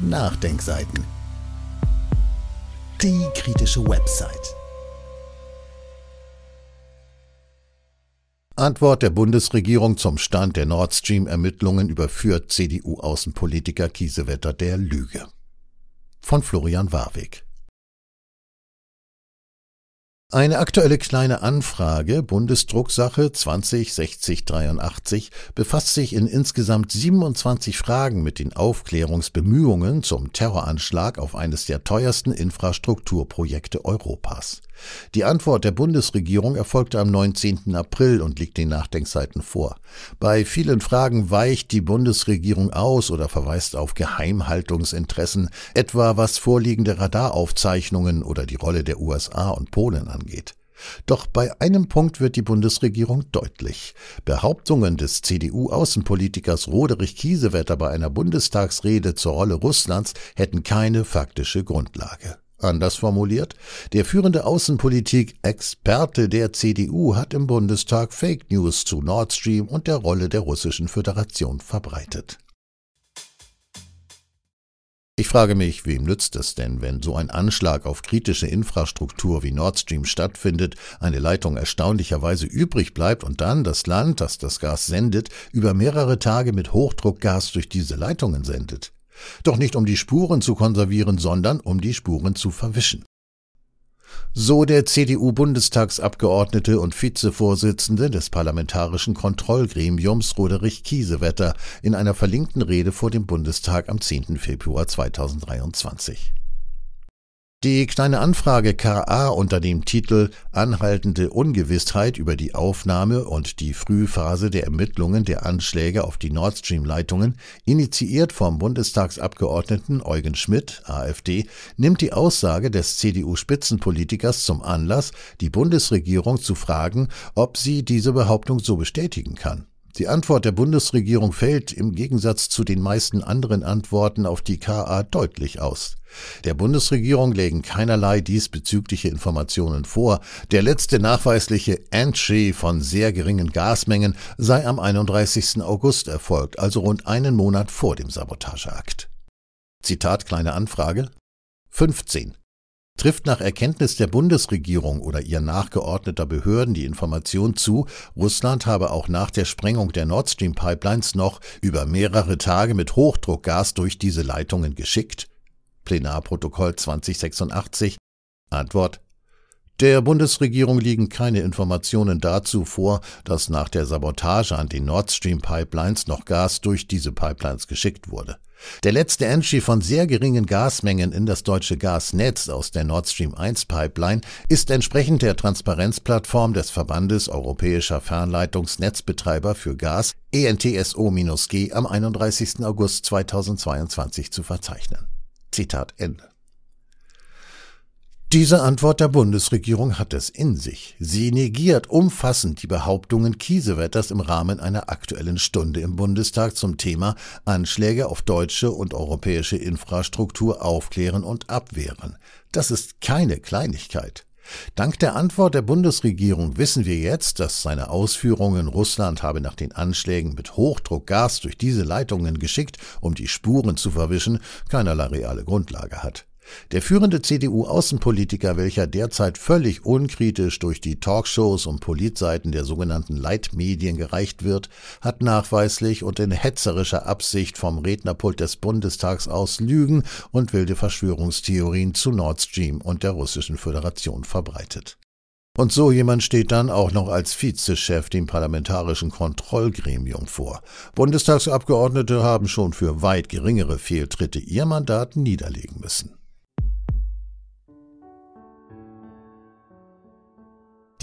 Nachdenkseiten. Die kritische Website. Antwort der Bundesregierung zum Stand der Nord Stream-Ermittlungen überführt CDU-Außenpolitiker Kiesewetter der Lüge. Von Florian Warwick. Eine aktuelle kleine Anfrage Bundesdrucksache 206083 befasst sich in insgesamt 27 Fragen mit den Aufklärungsbemühungen zum Terroranschlag auf eines der teuersten Infrastrukturprojekte Europas die Antwort der Bundesregierung erfolgte am 19. April und liegt den Nachdenkseiten vor. Bei vielen Fragen weicht die Bundesregierung aus oder verweist auf Geheimhaltungsinteressen, etwa was vorliegende Radaraufzeichnungen oder die Rolle der USA und Polen angeht. Doch bei einem Punkt wird die Bundesregierung deutlich. Behauptungen des CDU-Außenpolitikers Roderich Kiesewetter bei einer Bundestagsrede zur Rolle Russlands hätten keine faktische Grundlage. Anders formuliert, der führende Außenpolitik-Experte der CDU hat im Bundestag Fake News zu Nord Stream und der Rolle der Russischen Föderation verbreitet. Ich frage mich, wem nützt es denn, wenn so ein Anschlag auf kritische Infrastruktur wie Nord Stream stattfindet, eine Leitung erstaunlicherweise übrig bleibt und dann das Land, das das Gas sendet, über mehrere Tage mit Hochdruckgas durch diese Leitungen sendet? Doch nicht um die Spuren zu konservieren, sondern um die Spuren zu verwischen. So der CDU-Bundestagsabgeordnete und Vizevorsitzende des Parlamentarischen Kontrollgremiums Roderich Kiesewetter in einer verlinkten Rede vor dem Bundestag am 10. Februar 2023. Die kleine Anfrage KA unter dem Titel Anhaltende Ungewissheit über die Aufnahme und die Frühphase der Ermittlungen der Anschläge auf die Nord Stream Leitungen, initiiert vom Bundestagsabgeordneten Eugen Schmidt, AfD, nimmt die Aussage des CDU-Spitzenpolitikers zum Anlass, die Bundesregierung zu fragen, ob sie diese Behauptung so bestätigen kann. Die Antwort der Bundesregierung fällt im Gegensatz zu den meisten anderen Antworten auf die KA deutlich aus. Der Bundesregierung legen keinerlei diesbezügliche Informationen vor. Der letzte nachweisliche Entry von sehr geringen Gasmengen sei am 31. August erfolgt, also rund einen Monat vor dem Sabotageakt. Zitat kleine Anfrage 15. Trifft nach Erkenntnis der Bundesregierung oder ihr nachgeordneter Behörden die Information zu, Russland habe auch nach der Sprengung der Nord Stream Pipelines noch über mehrere Tage mit Hochdruckgas durch diese Leitungen geschickt? Plenarprotokoll 2086 Antwort der Bundesregierung liegen keine Informationen dazu vor, dass nach der Sabotage an den Nord Stream Pipelines noch Gas durch diese Pipelines geschickt wurde. Der letzte Entry von sehr geringen Gasmengen in das deutsche Gasnetz aus der Nord Stream 1 Pipeline ist entsprechend der Transparenzplattform des Verbandes Europäischer Fernleitungsnetzbetreiber für Gas ENTSO-G am 31. August 2022 zu verzeichnen. Zitat Ende. Diese Antwort der Bundesregierung hat es in sich. Sie negiert umfassend die Behauptungen Kiesewetters im Rahmen einer Aktuellen Stunde im Bundestag zum Thema Anschläge auf deutsche und europäische Infrastruktur aufklären und abwehren. Das ist keine Kleinigkeit. Dank der Antwort der Bundesregierung wissen wir jetzt, dass seine Ausführungen, Russland habe nach den Anschlägen mit Hochdruck Gas durch diese Leitungen geschickt, um die Spuren zu verwischen, keinerlei reale Grundlage hat. Der führende CDU-Außenpolitiker, welcher derzeit völlig unkritisch durch die Talkshows und Politseiten der sogenannten Leitmedien gereicht wird, hat nachweislich und in hetzerischer Absicht vom Rednerpult des Bundestags aus Lügen und wilde Verschwörungstheorien zu Nord Stream und der Russischen Föderation verbreitet. Und so jemand steht dann auch noch als Vizechef dem parlamentarischen Kontrollgremium vor. Bundestagsabgeordnete haben schon für weit geringere Fehltritte ihr Mandat niederlegen müssen.